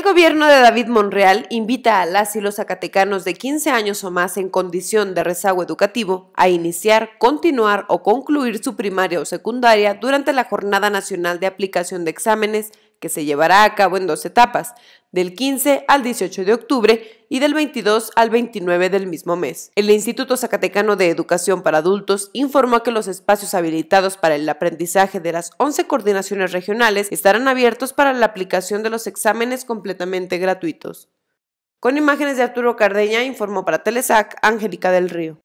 El gobierno de David Monreal invita a las y los zacatecanos de 15 años o más en condición de rezago educativo a iniciar, continuar o concluir su primaria o secundaria durante la Jornada Nacional de Aplicación de Exámenes que se llevará a cabo en dos etapas, del 15 al 18 de octubre y del 22 al 29 del mismo mes. El Instituto Zacatecano de Educación para Adultos informó que los espacios habilitados para el aprendizaje de las 11 coordinaciones regionales estarán abiertos para la aplicación de los exámenes completamente gratuitos. Con imágenes de Arturo Cardeña informó para Telesac Angélica del Río.